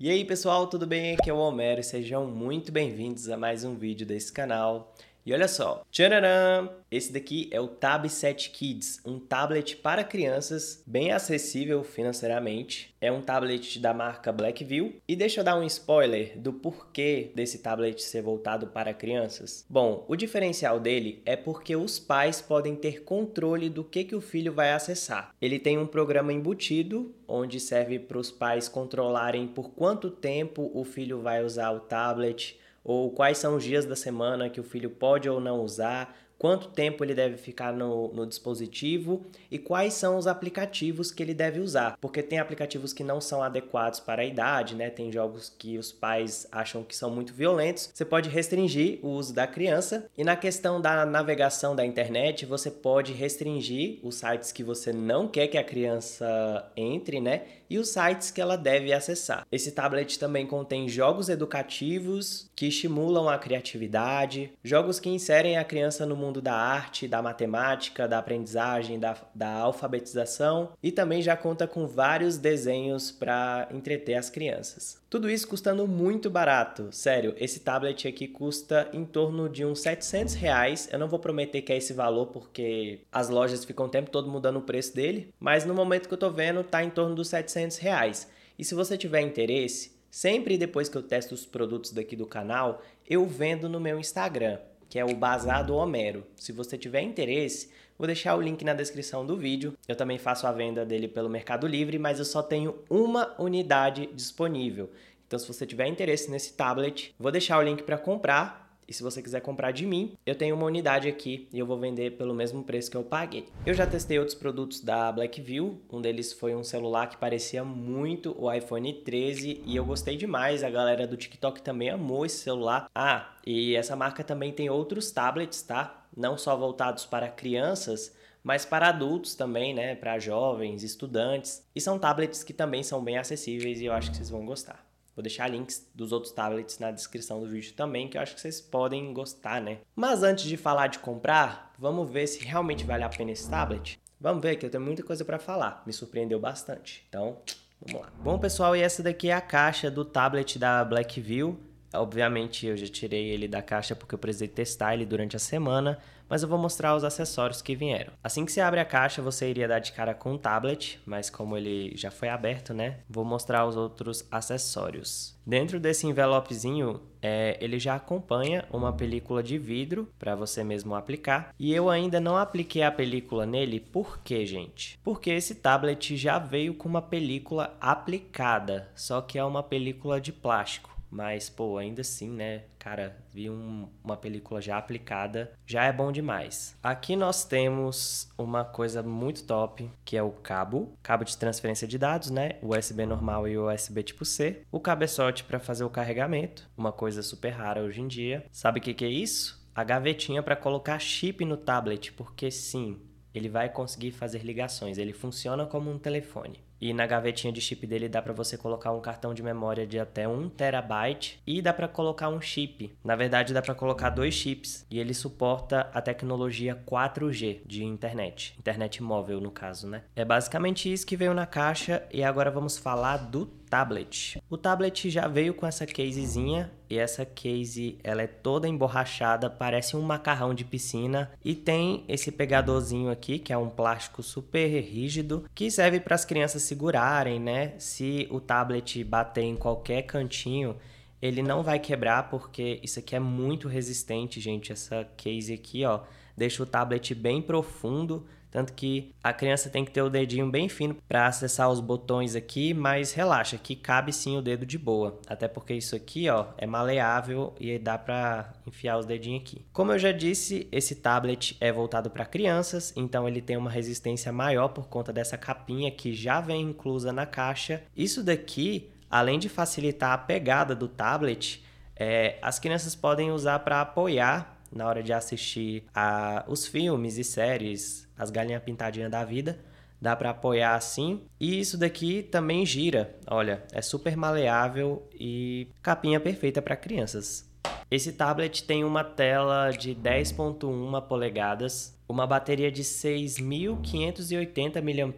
E aí pessoal, tudo bem? Aqui é o Homero e sejam muito bem-vindos a mais um vídeo desse canal. E olha só, tcharam! Esse daqui é o Tab 7 Kids, um tablet para crianças bem acessível financeiramente. É um tablet da marca Blackview. E deixa eu dar um spoiler do porquê desse tablet ser voltado para crianças. Bom, o diferencial dele é porque os pais podem ter controle do que, que o filho vai acessar. Ele tem um programa embutido, onde serve para os pais controlarem por quanto tempo o filho vai usar o tablet ou quais são os dias da semana que o filho pode ou não usar, quanto tempo ele deve ficar no, no, dispositivo e quais são os aplicativos que ele deve usar. Porque tem aplicativos que não são adequados para a idade, né? Tem jogos que os pais acham que são muito violentos. Você pode restringir o uso da criança. E na questão da navegação da internet, você pode restringir os sites que você não quer que a criança entre, né? E os sites que ela deve acessar. Esse tablet também contém jogos educativos que estimulam a criatividade, jogos que inserem a criança no mundo mundo da arte, da matemática, da aprendizagem, da, da alfabetização e também já conta com vários desenhos para entreter as crianças. Tudo isso custando muito barato, sério, esse tablet aqui custa em torno de uns 700 reais, eu não vou prometer que é esse valor porque as lojas ficam o tempo todo mudando o preço dele, mas no momento que eu tô vendo tá em torno dos 700 reais. E se você tiver interesse, sempre depois que eu testo os produtos daqui do canal, eu vendo no meu Instagram que é o Bazar do Homero. Se você tiver interesse, vou deixar o link na descrição do vídeo. Eu também faço a venda dele pelo Mercado Livre, mas eu só tenho uma unidade disponível. Então, se você tiver interesse nesse tablet, vou deixar o link para comprar e se você quiser comprar de mim, eu tenho uma unidade aqui e eu vou vender pelo mesmo preço que eu paguei. Eu já testei outros produtos da Blackview, um deles foi um celular que parecia muito o iPhone 13 e eu gostei demais. A galera do TikTok também amou esse celular. Ah, e essa marca também tem outros tablets, tá? Não só voltados para crianças, mas para adultos também, né? Para jovens, estudantes. E são tablets que também são bem acessíveis e eu acho que vocês vão gostar. Vou deixar links dos outros tablets na descrição do vídeo também, que eu acho que vocês podem gostar, né? Mas antes de falar de comprar, vamos ver se realmente vale a pena esse tablet. Vamos ver que eu tenho muita coisa para falar, me surpreendeu bastante. Então, vamos lá. Bom, pessoal, e essa daqui é a caixa do tablet da Blackview. Obviamente eu já tirei ele da caixa porque eu precisei testar ele durante a semana, mas eu vou mostrar os acessórios que vieram. Assim que você abre a caixa, você iria dar de cara com o tablet, mas como ele já foi aberto, né? Vou mostrar os outros acessórios. Dentro desse envelopezinho, é, ele já acompanha uma película de vidro para você mesmo aplicar. E eu ainda não apliquei a película nele, por quê, gente? Porque esse tablet já veio com uma película aplicada, só que é uma película de plástico. Mas, pô, ainda assim, né? Cara, vi um, uma película já aplicada, já é bom demais. Aqui nós temos uma coisa muito top, que é o cabo. Cabo de transferência de dados, né? USB normal e USB tipo C. O cabeçote é para fazer o carregamento, uma coisa super rara hoje em dia. Sabe o que, que é isso? A gavetinha para colocar chip no tablet, porque sim, ele vai conseguir fazer ligações, ele funciona como um telefone. E na gavetinha de chip dele dá para você colocar um cartão de memória de até 1 terabyte e dá para colocar um chip. Na verdade, dá para colocar dois chips e ele suporta a tecnologia 4G de internet, internet móvel no caso, né? É basicamente isso que veio na caixa e agora vamos falar do tablet. O tablet já veio com essa casezinha e essa case ela é toda emborrachada, parece um macarrão de piscina e tem esse pegadorzinho aqui, que é um plástico super rígido, que serve para as crianças segurarem, né? Se o tablet bater em qualquer cantinho, ele não vai quebrar porque isso aqui é muito resistente, gente. Essa case aqui, ó, deixa o tablet bem profundo tanto que a criança tem que ter o dedinho bem fino para acessar os botões aqui, mas relaxa, que cabe sim o dedo de boa. Até porque isso aqui, ó, é maleável e dá para enfiar os dedinhos aqui. Como eu já disse, esse tablet é voltado para crianças, então ele tem uma resistência maior por conta dessa capinha que já vem inclusa na caixa. Isso daqui, além de facilitar a pegada do tablet, é, as crianças podem usar para apoiar na hora de assistir a, os filmes e séries, as galinhas pintadinhas da vida. Dá para apoiar assim. E isso daqui também gira. Olha, é super maleável e capinha perfeita para crianças. Esse tablet tem uma tela de 10.1 polegadas, uma bateria de 6.580 mAh,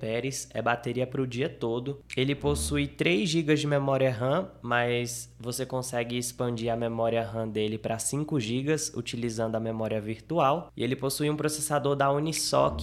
é bateria para o dia todo. Ele possui 3 GB de memória RAM, mas você consegue expandir a memória RAM dele para 5 GB utilizando a memória virtual. E ele possui um processador da Unisoc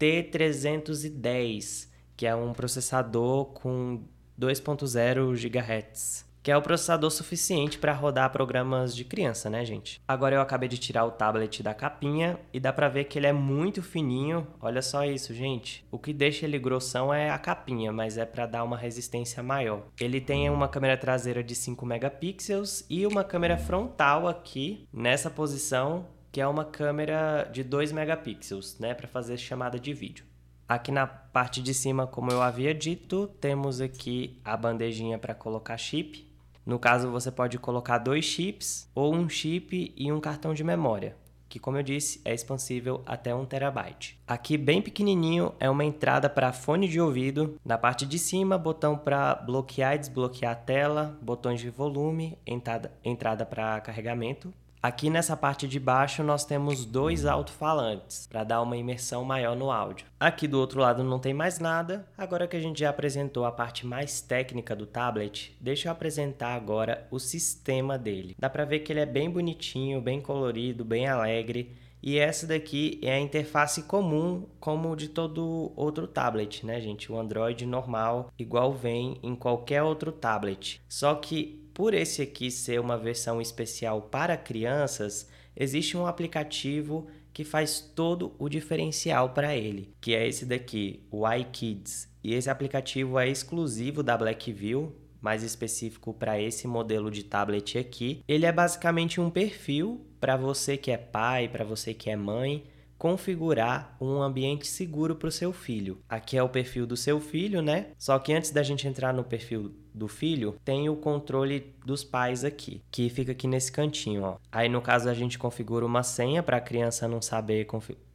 T310, que é um processador com 2.0 GHz que é o processador suficiente para rodar programas de criança, né, gente? Agora eu acabei de tirar o tablet da capinha e dá para ver que ele é muito fininho. Olha só isso, gente. O que deixa ele grossão é a capinha, mas é para dar uma resistência maior. Ele tem uma câmera traseira de 5 megapixels e uma câmera frontal aqui nessa posição, que é uma câmera de 2 megapixels, né, para fazer chamada de vídeo. Aqui na parte de cima, como eu havia dito, temos aqui a bandejinha para colocar chip no caso, você pode colocar dois chips ou um chip e um cartão de memória, que como eu disse, é expansível até 1 terabyte. Aqui bem pequenininho é uma entrada para fone de ouvido, na parte de cima botão para bloquear e desbloquear a tela, botões de volume, entrada, entrada para carregamento Aqui nessa parte de baixo nós temos dois alto-falantes para dar uma imersão maior no áudio. Aqui do outro lado não tem mais nada. Agora que a gente já apresentou a parte mais técnica do tablet, deixa eu apresentar agora o sistema dele. Dá para ver que ele é bem bonitinho, bem colorido, bem alegre. E essa daqui é a interface comum, como de todo outro tablet, né, gente? O Android normal, igual vem em qualquer outro tablet. Só que por esse aqui ser uma versão especial para crianças, existe um aplicativo que faz todo o diferencial para ele, que é esse daqui, o iKids. E esse aplicativo é exclusivo da Blackview, mais específico para esse modelo de tablet aqui. Ele é basicamente um perfil para você que é pai, para você que é mãe, configurar um ambiente seguro para o seu filho. Aqui é o perfil do seu filho, né? Só que antes da gente entrar no perfil do filho, tem o controle dos pais aqui, que fica aqui nesse cantinho, ó. Aí no caso a gente configura uma senha para a criança não saber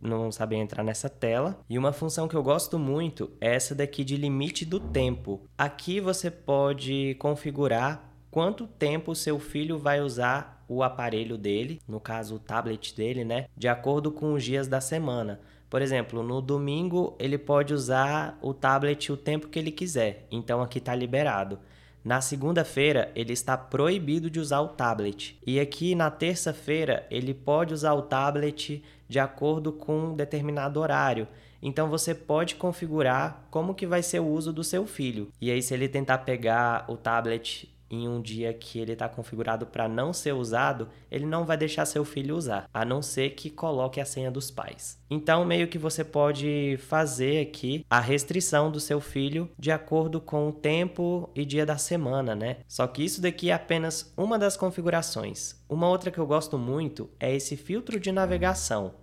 não saber entrar nessa tela. E uma função que eu gosto muito é essa daqui de limite do tempo. Aqui você pode configurar quanto tempo seu filho vai usar o aparelho dele, no caso o tablet dele, né, de acordo com os dias da semana. Por exemplo, no domingo ele pode usar o tablet o tempo que ele quiser, então aqui está liberado. Na segunda-feira, ele está proibido de usar o tablet. E aqui na terça-feira, ele pode usar o tablet de acordo com um determinado horário. Então você pode configurar como que vai ser o uso do seu filho. E aí se ele tentar pegar o tablet em um dia que ele está configurado para não ser usado, ele não vai deixar seu filho usar, a não ser que coloque a senha dos pais. Então, meio que você pode fazer aqui a restrição do seu filho de acordo com o tempo e dia da semana, né? Só que isso daqui é apenas uma das configurações. Uma outra que eu gosto muito é esse filtro de navegação.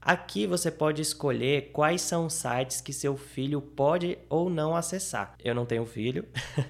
Aqui você pode escolher quais são os sites que seu filho pode ou não acessar. Eu não tenho filho,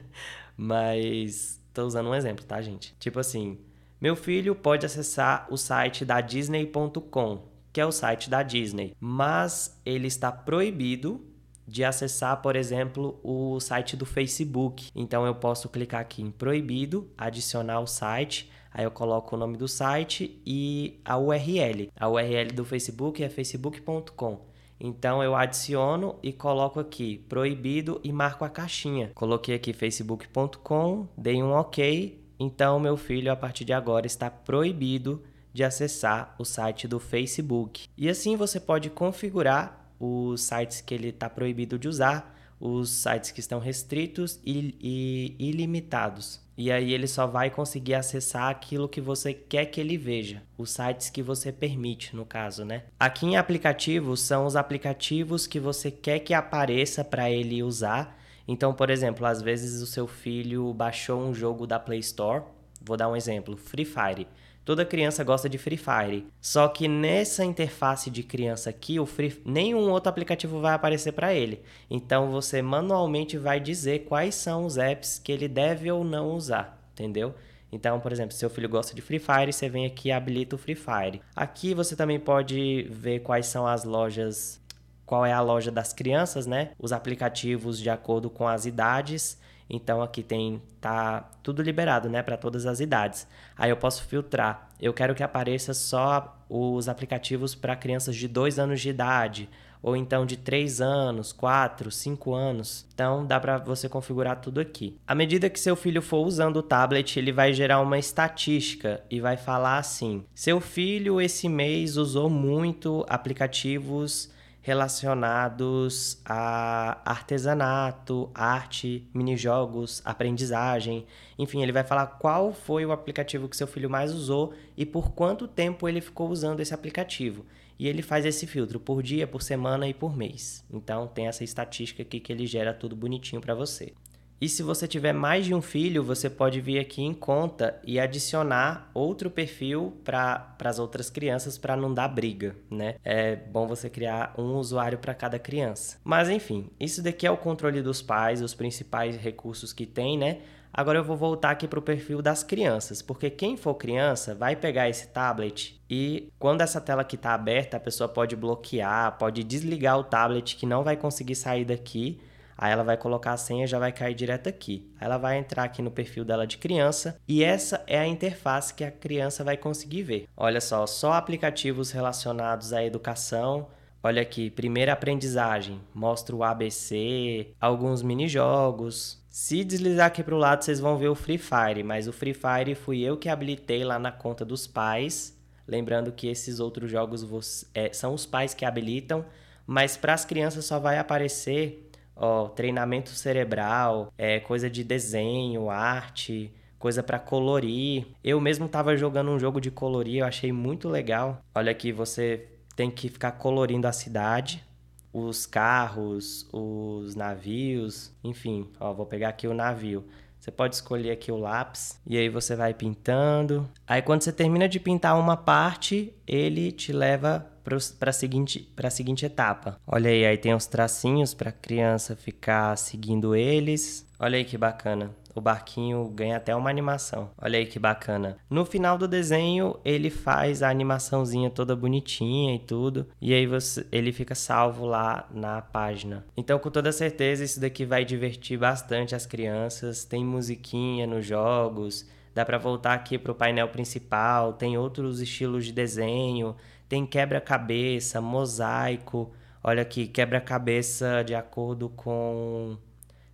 mas Tô usando um exemplo, tá, gente? Tipo assim, meu filho pode acessar o site da disney.com, que é o site da Disney, mas ele está proibido de acessar, por exemplo, o site do Facebook. Então eu posso clicar aqui em proibido, adicionar o site, aí eu coloco o nome do site e a URL. A URL do Facebook é facebook.com. Então eu adiciono e coloco aqui proibido e marco a caixinha. Coloquei aqui facebook.com, dei um OK. Então meu filho a partir de agora está proibido de acessar o site do Facebook. E assim você pode configurar os sites que ele está proibido de usar os sites que estão restritos e, e ilimitados. E aí ele só vai conseguir acessar aquilo que você quer que ele veja, os sites que você permite, no caso, né? Aqui em aplicativos são os aplicativos que você quer que apareça para ele usar. Então, por exemplo, às vezes o seu filho baixou um jogo da Play Store, vou dar um exemplo, Free Fire. Toda criança gosta de Free Fire. Só que nessa interface de criança aqui, o Free... nenhum outro aplicativo vai aparecer para ele. Então você manualmente vai dizer quais são os apps que ele deve ou não usar, entendeu? Então, por exemplo, seu filho gosta de Free Fire, você vem aqui e habilita o Free Fire. Aqui você também pode ver quais são as lojas, qual é a loja das crianças, né? Os aplicativos de acordo com as idades. Então aqui tem tá tudo liberado, né, para todas as idades. Aí eu posso filtrar. Eu quero que apareça só os aplicativos para crianças de 2 anos de idade ou então de 3 anos, 4, 5 anos. Então dá para você configurar tudo aqui. À medida que seu filho for usando o tablet, ele vai gerar uma estatística e vai falar assim: "Seu filho esse mês usou muito aplicativos relacionados a artesanato, arte, minijogos, aprendizagem. Enfim, ele vai falar qual foi o aplicativo que seu filho mais usou e por quanto tempo ele ficou usando esse aplicativo. E ele faz esse filtro por dia, por semana e por mês. Então tem essa estatística aqui que ele gera tudo bonitinho para você. E se você tiver mais de um filho, você pode vir aqui em conta e adicionar outro perfil para as outras crianças para não dar briga, né? É bom você criar um usuário para cada criança. Mas enfim, isso daqui é o controle dos pais, os principais recursos que tem, né? Agora eu vou voltar aqui para o perfil das crianças, porque quem for criança vai pegar esse tablet e quando essa tela que está aberta, a pessoa pode bloquear, pode desligar o tablet que não vai conseguir sair daqui Aí ela vai colocar a senha, já vai cair direto aqui. ela vai entrar aqui no perfil dela de criança e essa é a interface que a criança vai conseguir ver. Olha só, só aplicativos relacionados à educação. Olha aqui, primeira aprendizagem, mostra o ABC, alguns mini jogos. Se deslizar aqui para o lado, vocês vão ver o Free Fire, mas o Free Fire fui eu que habilitei lá na conta dos pais. Lembrando que esses outros jogos é, são os pais que habilitam, mas para as crianças só vai aparecer ó, treinamento cerebral, é, coisa de desenho, arte, coisa para colorir. Eu mesmo tava jogando um jogo de colorir, eu achei muito legal. Olha aqui, você tem que ficar colorindo a cidade, os carros, os navios, enfim. Ó, vou pegar aqui o navio. Você pode escolher aqui o lápis e aí você vai pintando. Aí quando você termina de pintar uma parte, ele te leva para a seguinte, seguinte etapa. Olha aí, aí tem os tracinhos para a criança ficar seguindo eles. Olha aí que bacana. O barquinho ganha até uma animação. Olha aí que bacana. No final do desenho, ele faz a animaçãozinha toda bonitinha e tudo. E aí você, ele fica salvo lá na página. Então, com toda certeza, isso daqui vai divertir bastante as crianças. Tem musiquinha nos jogos. Dá para voltar aqui para o painel principal. Tem outros estilos de desenho tem quebra-cabeça, mosaico. Olha aqui, quebra-cabeça de acordo com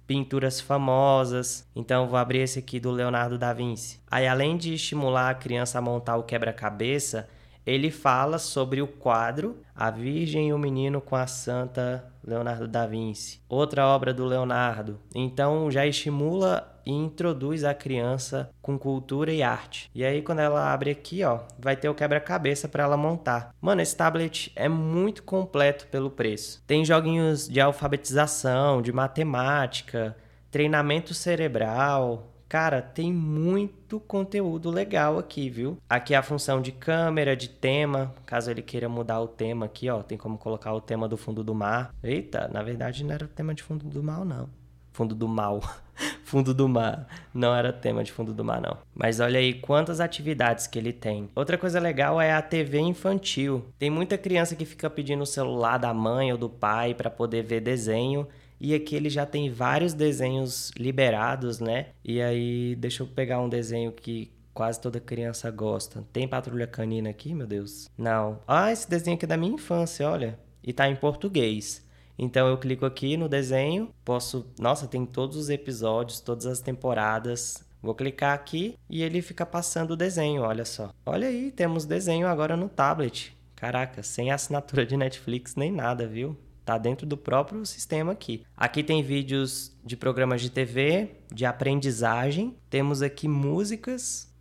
pinturas famosas. Então vou abrir esse aqui do Leonardo da Vinci. Aí além de estimular a criança a montar o quebra-cabeça, ele fala sobre o quadro A Virgem e o Menino com a Santa Leonardo da Vinci, outra obra do Leonardo. Então já estimula e introduz a criança com cultura e arte. E aí quando ela abre aqui, ó, vai ter o quebra-cabeça para ela montar. Mano, esse tablet é muito completo pelo preço. Tem joguinhos de alfabetização, de matemática, treinamento cerebral, Cara, tem muito conteúdo legal aqui, viu? Aqui é a função de câmera, de tema, caso ele queira mudar o tema aqui, ó, tem como colocar o tema do fundo do mar. Eita, na verdade não era o tema de fundo do mar, não. Fundo do mal. fundo do mar. Não era tema de fundo do mar, não. Mas olha aí quantas atividades que ele tem. Outra coisa legal é a TV infantil. Tem muita criança que fica pedindo o celular da mãe ou do pai para poder ver desenho e aqui ele já tem vários desenhos liberados, né? E aí, deixa eu pegar um desenho que quase toda criança gosta. Tem Patrulha Canina aqui, meu Deus? Não. Ah, esse desenho aqui é da minha infância, olha. E tá em português. Então eu clico aqui no desenho, posso. Nossa, tem todos os episódios, todas as temporadas. Vou clicar aqui e ele fica passando o desenho, olha só. Olha aí, temos desenho agora no tablet. Caraca, sem assinatura de Netflix nem nada, viu? Tá dentro do próprio sistema aqui. Aqui tem vídeos de programas de TV, de aprendizagem. Temos aqui músicas,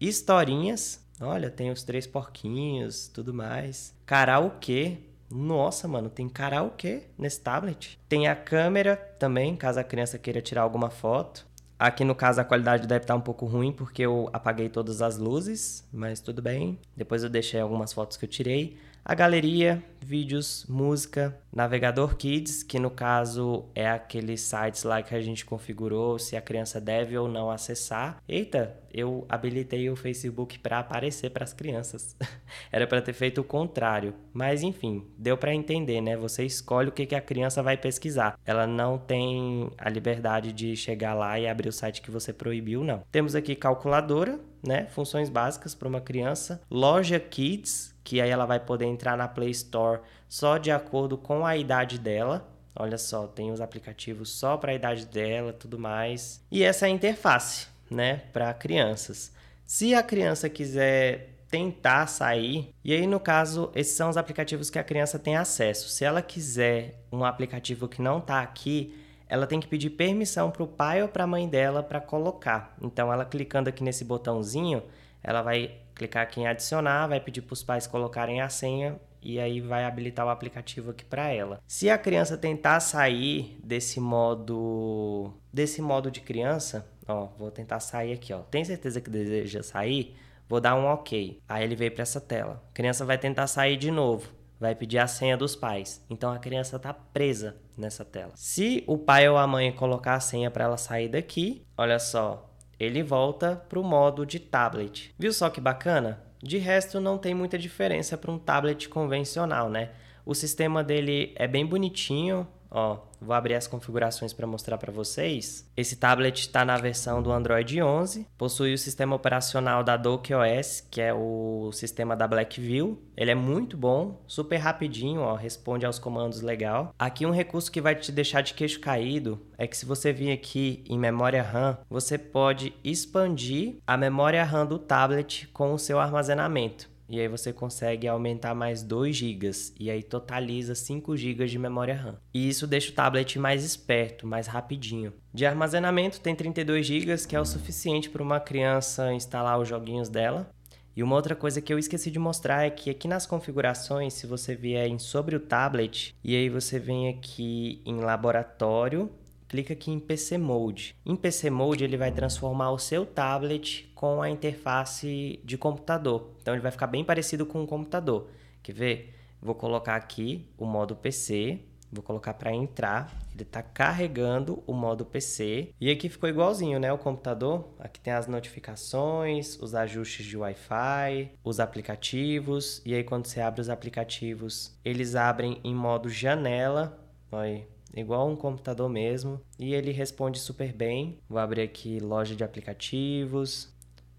historinhas. Olha, tem os três porquinhos, tudo mais. Karaokê. Nossa, mano, tem karaokê nesse tablet. Tem a câmera também, caso a criança queira tirar alguma foto. Aqui no caso a qualidade deve estar tá um pouco ruim porque eu apaguei todas as luzes, mas tudo bem. Depois eu deixei algumas fotos que eu tirei. A galeria, vídeos, música, Navegador Kids, que no caso é aqueles sites lá que a gente configurou se a criança deve ou não acessar. Eita, eu habilitei o Facebook para aparecer para as crianças. Era para ter feito o contrário, mas enfim, deu para entender, né? Você escolhe o que, que a criança vai pesquisar. Ela não tem a liberdade de chegar lá e abrir o site que você proibiu, não. Temos aqui calculadora, né? Funções básicas para uma criança. Loja Kids, que aí ela vai poder entrar na Play Store só de acordo com a idade dela. Olha só, tem os aplicativos só para a idade dela, tudo mais. E essa é a interface, né, para crianças. Se a criança quiser tentar sair, e aí no caso, esses são os aplicativos que a criança tem acesso. Se ela quiser um aplicativo que não está aqui, ela tem que pedir permissão para o pai ou para a mãe dela para colocar. Então, ela clicando aqui nesse botãozinho, ela vai clicar aqui em adicionar, vai pedir para os pais colocarem a senha e aí vai habilitar o aplicativo aqui para ela. Se a criança tentar sair desse modo desse modo de criança, ó, vou tentar sair aqui, ó. Tem certeza que deseja sair? Vou dar um OK. Aí ele veio para essa tela. A criança vai tentar sair de novo vai pedir a senha dos pais. Então a criança está presa nessa tela. Se o pai ou a mãe colocar a senha para ela sair daqui, olha só, ele volta para o modo de tablet. Viu só que bacana? De resto, não tem muita diferença para um tablet convencional, né? O sistema dele é bem bonitinho, Ó, vou abrir as configurações para mostrar para vocês. Esse tablet está na versão do Android 11, possui o sistema operacional da Doke OS, que é o sistema da Blackview. Ele é muito bom, super rapidinho, ó, responde aos comandos legal. Aqui um recurso que vai te deixar de queixo caído é que se você vir aqui em memória RAM, você pode expandir a memória RAM do tablet com o seu armazenamento. E aí você consegue aumentar mais 2 GB e aí totaliza 5 GB de memória RAM. E isso deixa o tablet mais esperto, mais rapidinho. De armazenamento tem 32 GB, que é o suficiente para uma criança instalar os joguinhos dela. E uma outra coisa que eu esqueci de mostrar é que aqui nas configurações, se você vier em sobre o tablet, e aí você vem aqui em laboratório, clica aqui em PC Mode. Em PC Mode ele vai transformar o seu tablet com a interface de computador. Então ele vai ficar bem parecido com o computador. Quer ver? Vou colocar aqui o modo PC, vou colocar para entrar. Ele está carregando o modo PC. E aqui ficou igualzinho, né? O computador. Aqui tem as notificações, os ajustes de Wi-Fi, os aplicativos. E aí, quando você abre os aplicativos, eles abrem em modo janela. Olha igual um computador mesmo, e ele responde super bem. Vou abrir aqui loja de aplicativos,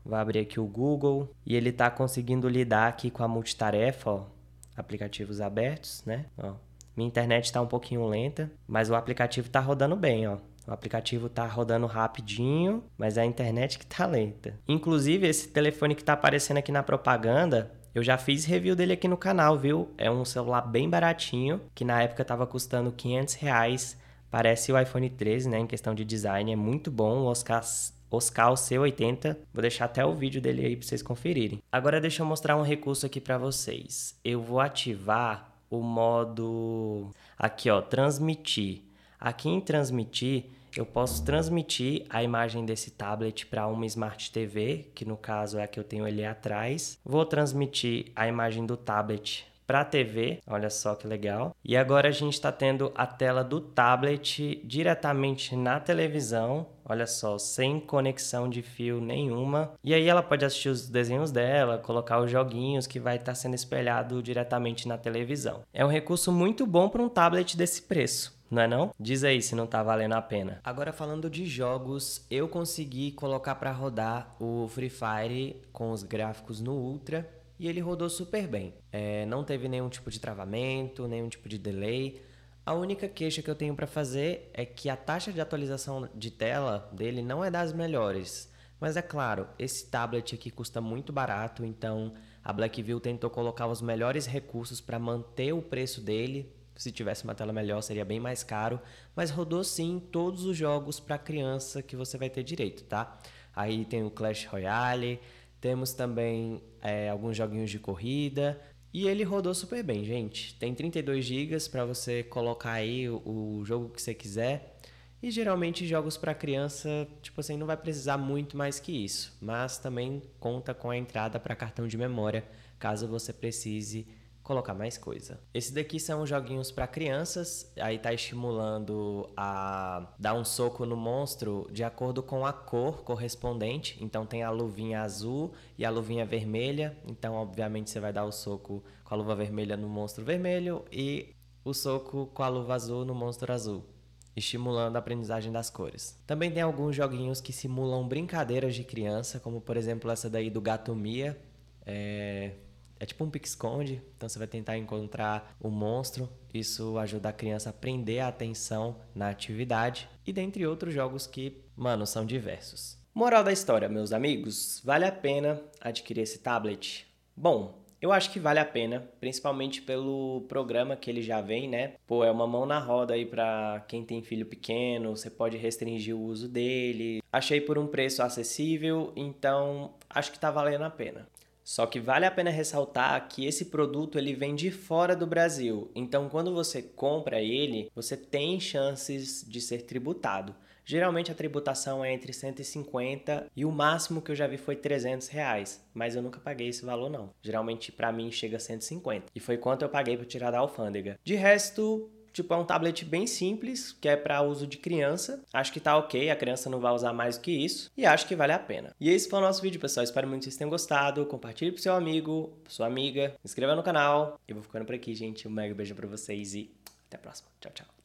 Vou abrir aqui o Google e ele está conseguindo lidar aqui com a multitarefa, ó. Aplicativos abertos, né? Ó. Minha internet está um pouquinho lenta, mas o aplicativo está rodando bem, ó. O aplicativo está rodando rapidinho, mas a internet que está lenta. Inclusive, esse telefone que está aparecendo aqui na propaganda, eu já fiz review dele aqui no canal, viu? É um celular bem baratinho, que na época estava custando 500 reais. Parece o iPhone 13, né? Em questão de design, é muito bom. O Oscar Oscar C80. Vou deixar até o vídeo dele aí para vocês conferirem. Agora deixa eu mostrar um recurso aqui para vocês. Eu vou ativar o modo aqui, ó, transmitir. Aqui em transmitir, eu posso transmitir a imagem desse tablet para uma Smart TV, que no caso é a que eu tenho ali atrás. Vou transmitir a imagem do tablet para a TV. Olha só que legal. E agora a gente está tendo a tela do tablet diretamente na televisão. Olha só, sem conexão de fio nenhuma. E aí ela pode assistir os desenhos dela, colocar os joguinhos que vai estar tá sendo espelhado diretamente na televisão. É um recurso muito bom para um tablet desse preço não é não? Diz aí se não tá valendo a pena. Agora falando de jogos, eu consegui colocar para rodar o Free Fire com os gráficos no Ultra e ele rodou super bem. É, não teve nenhum tipo de travamento, nenhum tipo de delay. A única queixa que eu tenho para fazer é que a taxa de atualização de tela dele não é das melhores. Mas é claro, esse tablet aqui custa muito barato, então a Blackview tentou colocar os melhores recursos para manter o preço dele. Se tivesse uma tela melhor, seria bem mais caro, mas rodou sim todos os jogos para criança que você vai ter direito, tá? Aí tem o Clash Royale, temos também é, alguns joguinhos de corrida. E ele rodou super bem, gente. Tem 32 GB para você colocar aí o, o jogo que você quiser. E geralmente jogos para criança, tipo assim, não vai precisar muito mais que isso, mas também conta com a entrada para cartão de memória, caso você precise colocar mais coisa. Esse daqui são joguinhos para crianças, aí tá estimulando a dar um soco no monstro de acordo com a cor correspondente. Então tem a luvinha azul e a luvinha vermelha. Então, obviamente, você vai dar o soco com a luva vermelha no monstro vermelho e o soco com a luva azul no monstro azul estimulando a aprendizagem das cores. Também tem alguns joguinhos que simulam brincadeiras de criança, como por exemplo essa daí do Gatomia. É... É tipo um pique-esconde, então você vai tentar encontrar o monstro. Isso ajuda a criança a prender a atenção na atividade. E dentre outros jogos que, mano, são diversos. Moral da história, meus amigos, vale a pena adquirir esse tablet? Bom, eu acho que vale a pena, principalmente pelo programa que ele já vem, né? Pô, é uma mão na roda aí para quem tem filho pequeno, você pode restringir o uso dele. Achei por um preço acessível, então acho que tá valendo a pena. Só que vale a pena ressaltar que esse produto ele vem de fora do Brasil, então quando você compra ele, você tem chances de ser tributado. Geralmente a tributação é entre 150 e o máximo que eu já vi foi 300 reais, mas eu nunca paguei esse valor não. Geralmente para mim chega a 150 e foi quanto eu paguei para tirar da alfândega. De resto, tipo, é um tablet bem simples, que é para uso de criança. Acho que tá ok, a criança não vai usar mais do que isso, e acho que vale a pena. E esse foi o nosso vídeo, pessoal. Espero muito que vocês tenham gostado. Compartilhe pro seu amigo, pro sua amiga, se inscreva no canal. Eu vou ficando por aqui, gente. Um mega beijo pra vocês e até a próxima. Tchau, tchau.